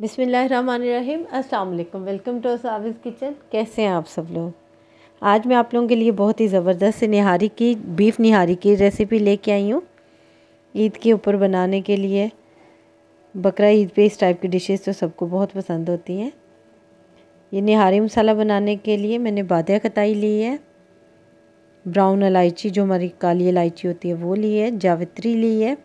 बिसमीम् अल्लाम welcome to साविस kitchen कैसे हैं आप सब लोग आज मैं आप लोगों के लिए बहुत ही ज़बरदस्त निहारी की बीफ निहारी की रेसिपी लेके आई हूँ ईद के ऊपर बनाने के लिए बकरा ईद पे इस टाइप की डिशेस तो सबको बहुत पसंद होती हैं ये निहारी मसाला बनाने के लिए मैंने बादिया कताई ली है ब्राउन इलायची जो हमारी काली इलायची होती है वो ली है जावित्री ली है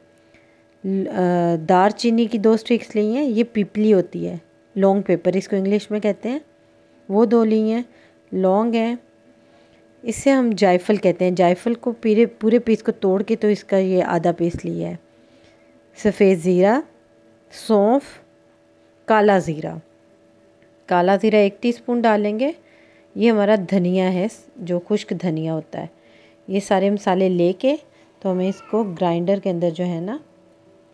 दार चीनी की दो स्टिक्स ली हैं ये पिपली होती है लॉन्ग पेपर इसको इंग्लिश में कहते हैं वो दो ली हैं लॉन्ग हैं इसे हम जायफल कहते हैं जायफल को पूरे पूरे पीस को तोड़ के तो इसका ये आधा पीस लिया है सफ़ेद ज़ीरा सौंफ काला ज़ीरा काला ज़ीरा एक टीस्पून डालेंगे ये हमारा धनिया है जो खुश्क धनिया होता है ये सारे मसाले लेके तो हमें इसको ग्राइंडर के अंदर जो है ना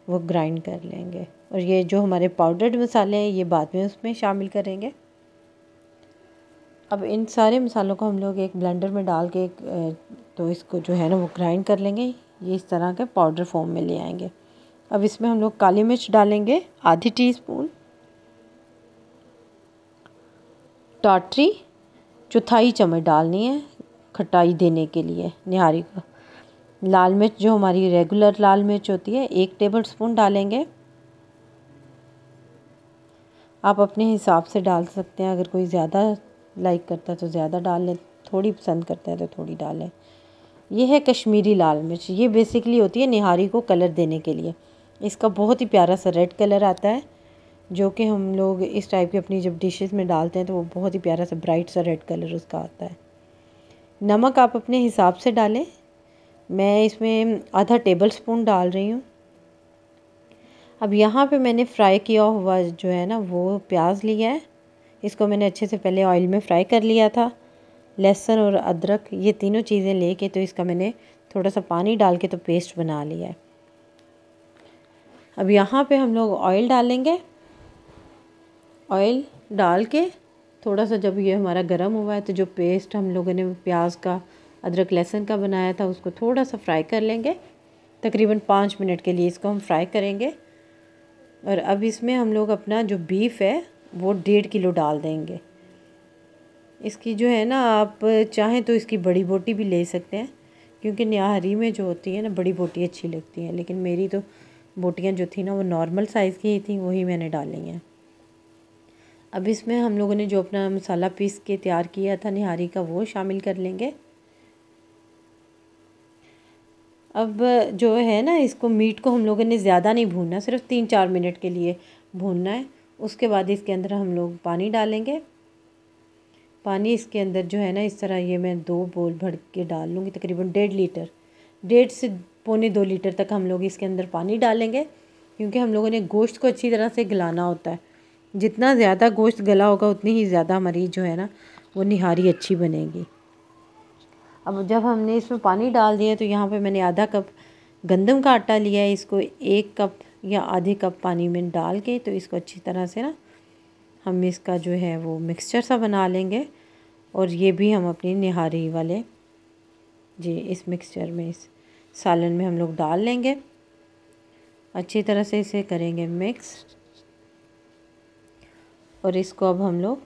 वो ग्राइंड कर लेंगे और ये जो हमारे पाउडर्ड मसाले हैं ये बाद में उसमें शामिल करेंगे अब इन सारे मसालों को हम लोग एक ब्लेंडर में डाल के तो इसको जो है ना वो ग्राइंड कर लेंगे ये इस तरह के पाउडर फॉर्म में ले आएंगे अब इसमें हम लोग काली मिर्च डालेंगे आधी टी स्पून टाटरी चौथाई चम्मच डालनी है खटाई देने के लिए निहारी का लाल मिर्च जो हमारी रेगुलर लाल मिर्च होती है एक टेबल स्पून डालेंगे आप अपने हिसाब से डाल सकते हैं अगर कोई ज़्यादा लाइक करता है तो ज़्यादा डाल लें थोड़ी पसंद करता है तो थोड़ी डालें ये है कश्मीरी लाल मिर्च ये बेसिकली होती है निहारी को कलर देने के लिए इसका बहुत ही प्यारा सा रेड कलर आता है जो कि हम लोग इस टाइप की अपनी जब डिशेस में डालते हैं तो वो बहुत ही प्यारा सा ब्राइट सा रेड कलर उसका आता है नमक आप अपने हिसाब से डालें मैं इसमें आधा टेबल स्पून डाल रही हूँ अब यहाँ पे मैंने फ्राई किया हुआ जो है ना वो प्याज लिया है इसको मैंने अच्छे से पहले ऑयल में फ्राई कर लिया था लहसुन और अदरक ये तीनों चीज़ें लेके तो इसका मैंने थोड़ा सा पानी डाल के तो पेस्ट बना लिया है अब यहाँ पे हम लोग ऑयल डालेंगे ऑयल डाल के थोड़ा सा जब ये हमारा गर्म हुआ है तो जो पेस्ट हम लोगों ने प्याज का अदरक लहसुन का बनाया था उसको थोड़ा सा फ्राई कर लेंगे तकरीबन पाँच मिनट के लिए इसको हम फ्राई करेंगे और अब इसमें हम लोग अपना जो बीफ है वो डेढ़ किलो डाल देंगे इसकी जो है ना आप चाहें तो इसकी बड़ी बोटी भी ले सकते हैं क्योंकि न्याहरी में जो होती है ना बड़ी बोटी अच्छी लगती है लेकिन मेरी तो बोटियाँ जो थी ना वो नॉर्मल साइज़ की ही थी वही मैंने डाली हैं अब इसमें हम लोगों ने जो अपना मसाला पीस के तैयार किया था निहारी का वो शामिल कर लेंगे अब जो है ना इसको मीट को हम लोगों ने ज़्यादा नहीं भूनना सिर्फ तीन चार मिनट के लिए भूनना है उसके बाद इसके अंदर हम लोग पानी डालेंगे पानी इसके अंदर जो है ना इस तरह ये मैं दो बोल भर के डाल लूँगी तकरीबन डेढ़ लीटर डेढ़ से पौने दो लीटर तक हम लोग इसके अंदर पानी डालेंगे क्योंकि हम लोगों ने गोश्त को अच्छी तरह से गलाना होता है जितना ज़्यादा गोश्त गला होगा उतनी ही ज़्यादा हमारी जो है ना वो निहारी अच्छी बनेगी अब जब हमने इसमें पानी डाल दिया तो यहाँ पे मैंने आधा कप गंदम का आटा लिया है इसको एक कप या आधे कप पानी में डाल के तो इसको अच्छी तरह से ना हम इसका जो है वो मिक्सचर सा बना लेंगे और ये भी हम अपनी निहारी वाले जी इस मिक्सचर में इस सालन में हम लोग डाल लेंगे अच्छी तरह से इसे करेंगे मिक्स और इसको अब हम लोग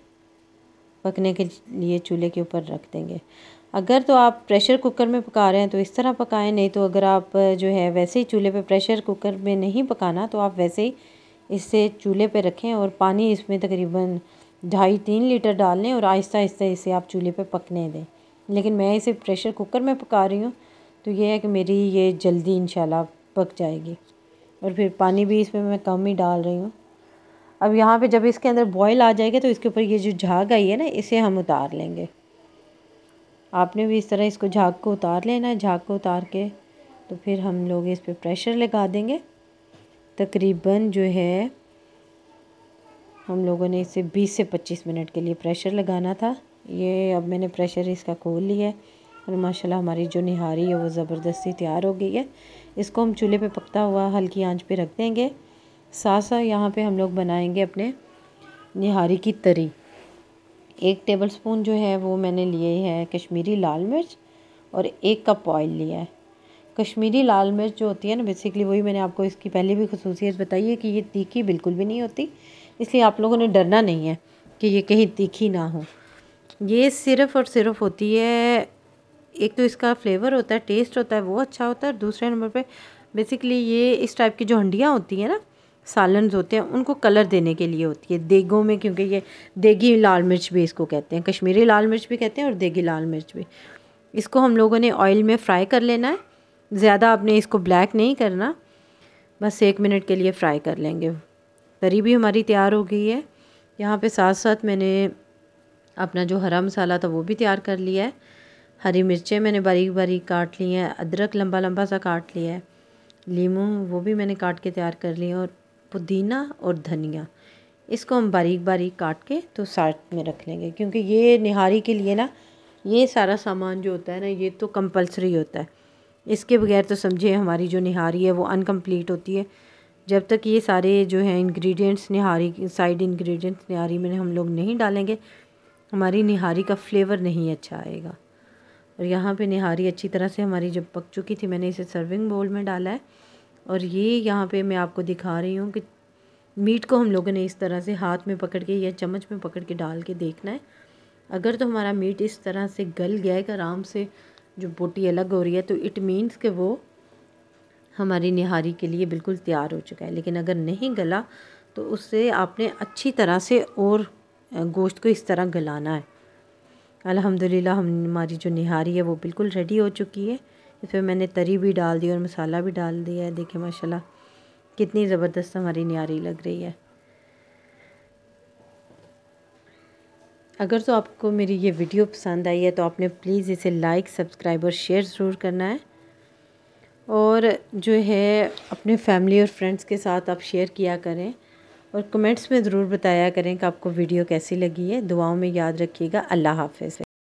पकने के लिए चूल्हे के ऊपर रख देंगे अगर तो आप प्रेशर कुकर में पका रहे हैं तो इस तरह पकाएं नहीं तो अगर आप जो है वैसे ही चूल्हे पर प्रेशर कुकर में नहीं पकाना तो आप वैसे ही इसे चूल्हे पर रखें और पानी इसमें तकरीबन ढाई तीन लीटर डाल लें और आहिस्ता आहिस्ता इसे आप चूल्हे पर पकने दें लेकिन मैं इसे प्रेशर कुकर में पका रही हूँ तो ये है कि मेरी ये जल्दी इन पक जाएगी और फिर पानी भी इसमें मैं कम ही डाल रही हूँ अब यहाँ पे जब इसके अंदर बॉयल आ जाएगा तो इसके ऊपर ये जो झाग आई है ना इसे हम उतार लेंगे आपने भी इस तरह इसको झाग को उतार लेना है झाग को उतार के तो फिर हम लोग इस पर प्रेशर लगा देंगे तकरीबन जो है हम लोगों ने इसे 20 से 25 मिनट के लिए प्रेशर लगाना था ये अब मैंने प्रेशर इसका खोल लिया है और माशाल्लाह हमारी जो निहारी है वो ज़बरदस्ती तैयार हो गई है इसको हम चूल्हे पे पकता हुआ हल्की आंच पे रख देंगे साथ साथ यहाँ पे हम लोग बनाएंगे अपने निहारी की तरी एक टेबल स्पून जो है वो मैंने लिए है कश्मीरी लाल मिर्च और एक कप ऑयल लिया है कश्मीरी लाल मिर्च जो होती है ना बेसिकली वही मैंने आपको इसकी पहले भी खसूसियत बताई है कि ये तीखी बिल्कुल भी नहीं होती इसलिए आप लोगों ने डरना नहीं है कि ये कहीं तीखी ना हो ये सिर्फ़ और सिर्फ होती है एक तो इसका फ्लेवर होता है टेस्ट होता है वो अच्छा होता है दूसरे नंबर पर बेसिकली ये इस टाइप की जो हंडियाँ होती हैं ना सालन होते हैं उनको कलर देने के लिए होती है देगों में क्योंकि ये देगी लाल मिर्च भी इसको कहते हैं कश्मीरी लाल मिर्च भी कहते हैं और देगी लाल मिर्च भी इसको हम लोगों ने ऑयल में फ्राई कर लेना है ज़्यादा आपने इसको ब्लैक नहीं करना बस एक मिनट के लिए फ्राई कर लेंगे तरी भी हमारी तैयार हो गई है यहाँ पे साथ साथ मैंने अपना जो हरा मसाला था वो भी तैयार कर लिया है हरी मिर्चें मैंने बारीक बारीक काट ली हैं अदरक लंबा लंबा सा काट लिया है लीमू वो भी मैंने काट के तैयार कर लिए और पुदीना और धनिया इसको हम बारीक बारीक काट के तो साथ में रख लेंगे क्योंकि ये निहारी के लिए ना ये सारा सामान जो होता है ना ये तो कंपलसरी होता है इसके बगैर तो समझे हमारी जो निहारी है वो अनकम्प्लीट होती है जब तक ये सारे जो है ingredients nihari side ingredients nihari में हम लोग नहीं डालेंगे हमारी निहारी का फ्लेवर नहीं अच्छा आएगा और यहाँ पे निहारी अच्छी तरह से हमारी जब पक चुकी थी मैंने इसे सर्विंग बोल में डाला है और ये यहाँ पे मैं आपको दिखा रही हूँ कि मीट को हम लोगों ने इस तरह से हाथ में पकड़ के या चम्मच में पकड़ के डाल के देखना है अगर तो हमारा मीट इस तरह से गल गया है कि आराम से जो बोटी अलग हो रही है तो इट मीन्स कि वो हमारी निहारी के लिए बिल्कुल तैयार हो चुका है लेकिन अगर नहीं गला तो उससे आपने अच्छी तरह से और गोश्त को इस तरह गलाना है अलहमदिल्ला हम हमारी जो निहारी है वो बिल्कुल रेडी हो चुकी है इसमें मैंने तरी भी डाल दी और मसाला भी डाल दिया है देखिए माशाल्लाह कितनी ज़बरदस्त हमारी न्यारी लग रही है अगर तो आपको मेरी ये वीडियो पसंद आई है तो आपने प्लीज़ इसे लाइक सब्सक्राइब और शेयर ज़रूर करना है और जो है अपने फैमिली और फ्रेंड्स के साथ आप शेयर किया करें और कमेंट्स में ज़रूर बताया करें कि आपको वीडियो कैसी लगी है दुआओं में याद रखिएगा अल्लाह हाफिज़